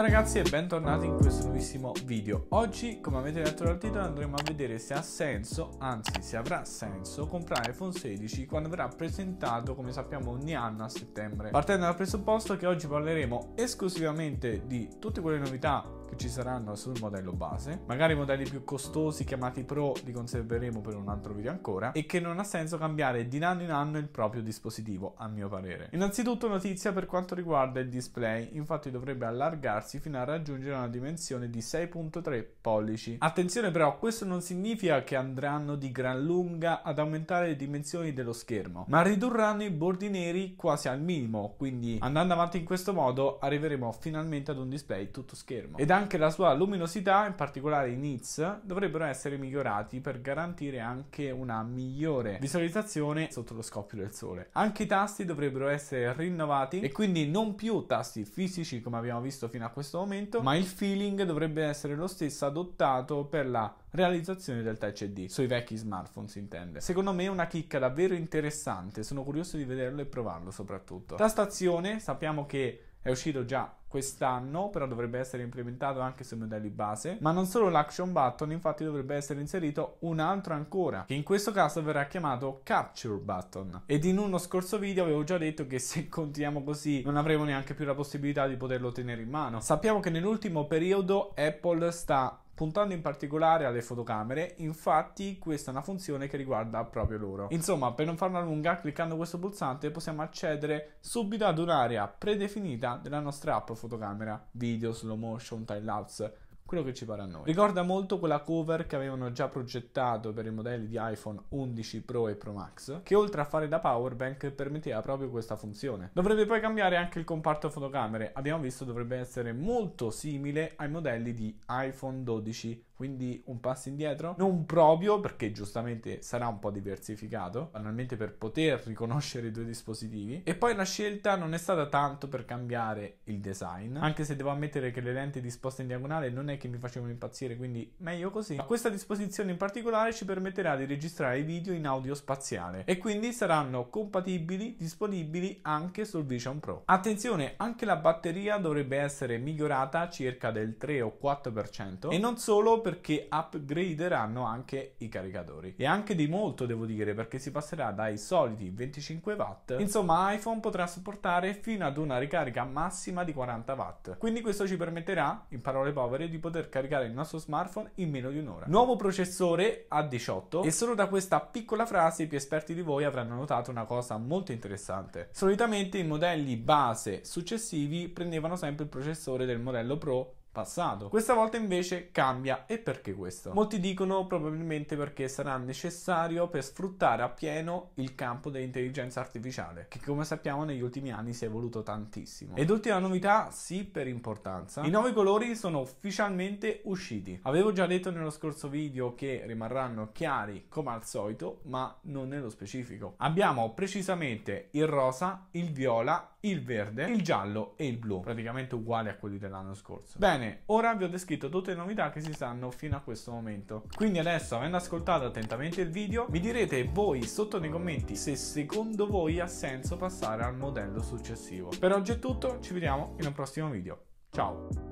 Ciao ragazzi e bentornati in questo nuovissimo video. Oggi, come avete letto dal titolo, andremo a vedere se ha senso, anzi se avrà senso, comprare iPhone 16 quando verrà presentato, come sappiamo, ogni anno a settembre. Partendo dal presupposto che oggi parleremo esclusivamente di tutte quelle novità che ci saranno sul modello base, magari i modelli più costosi chiamati Pro li conserveremo per un altro video ancora e che non ha senso cambiare di anno in anno il proprio dispositivo a mio parere. Innanzitutto notizia per quanto riguarda il display, infatti dovrebbe allargarsi fino a raggiungere una dimensione di 6.3 pollici. Attenzione però, questo non significa che andranno di gran lunga ad aumentare le dimensioni dello schermo, ma ridurranno i bordi neri quasi al minimo, quindi andando avanti in questo modo arriveremo finalmente ad un display tutto schermo. Ed anche la sua luminosità, in particolare i nits, dovrebbero essere migliorati per garantire anche una migliore visualizzazione sotto lo scoppio del sole. Anche i tasti dovrebbero essere rinnovati e quindi non più tasti fisici come abbiamo visto fino a questo momento, ma il feeling dovrebbe essere lo stesso adottato per la realizzazione del Touch ID sui vecchi smartphone si intende secondo me è una chicca davvero interessante sono curioso di vederlo e provarlo soprattutto tastazione sappiamo che è uscito già quest'anno, però dovrebbe essere implementato anche sui modelli base. Ma non solo l'action button, infatti dovrebbe essere inserito un altro ancora, che in questo caso verrà chiamato capture button. Ed in uno scorso video avevo già detto che se continuiamo così non avremo neanche più la possibilità di poterlo tenere in mano. Sappiamo che nell'ultimo periodo Apple sta Puntando in particolare alle fotocamere, infatti questa è una funzione che riguarda proprio loro. Insomma, per non farla lunga, cliccando questo pulsante possiamo accedere subito ad un'area predefinita della nostra app fotocamera, video, slow motion, time lapse, quello che ci pare a noi. Ricorda molto quella cover che avevano già progettato per i modelli di iPhone 11 Pro e Pro Max, che oltre a fare da powerbank permetteva proprio questa funzione. Dovrebbe poi cambiare anche il comparto fotocamere, abbiamo visto dovrebbe essere molto simile ai modelli di iPhone 12 Pro quindi un passo indietro, non proprio perché giustamente sarà un po' diversificato, banalmente per poter riconoscere i due dispositivi e poi la scelta non è stata tanto per cambiare il design, anche se devo ammettere che le lenti disposte in diagonale non è che mi facevano impazzire, quindi meglio così, ma questa disposizione in particolare ci permetterà di registrare i video in audio spaziale e quindi saranno compatibili, disponibili anche sul Vision Pro. Attenzione, anche la batteria dovrebbe essere migliorata circa del 3 o 4% e non solo per perché upgraderanno anche i caricatori. E anche di molto devo dire perché si passerà dai soliti 25 watt. Insomma iPhone potrà supportare fino ad una ricarica massima di 40 watt. Quindi questo ci permetterà, in parole povere, di poter caricare il nostro smartphone in meno di un'ora. Nuovo processore A18 e solo da questa piccola frase i più esperti di voi avranno notato una cosa molto interessante. Solitamente i modelli base successivi prendevano sempre il processore del modello Pro passato. Questa volta invece cambia e perché questo? Molti dicono probabilmente perché sarà necessario per sfruttare appieno il campo dell'intelligenza artificiale, che come sappiamo negli ultimi anni si è evoluto tantissimo. Ed ultima novità, sì per importanza, i nuovi colori sono ufficialmente usciti. Avevo già detto nello scorso video che rimarranno chiari come al solito, ma non nello specifico. Abbiamo precisamente il rosa, il viola, il verde, il giallo e il blu, praticamente uguali a quelli dell'anno scorso. Bene, Ora vi ho descritto tutte le novità che si sanno fino a questo momento. Quindi adesso, avendo ascoltato attentamente il video, mi direte voi sotto nei commenti se secondo voi ha senso passare al modello successivo. Per oggi è tutto, ci vediamo in un prossimo video. Ciao!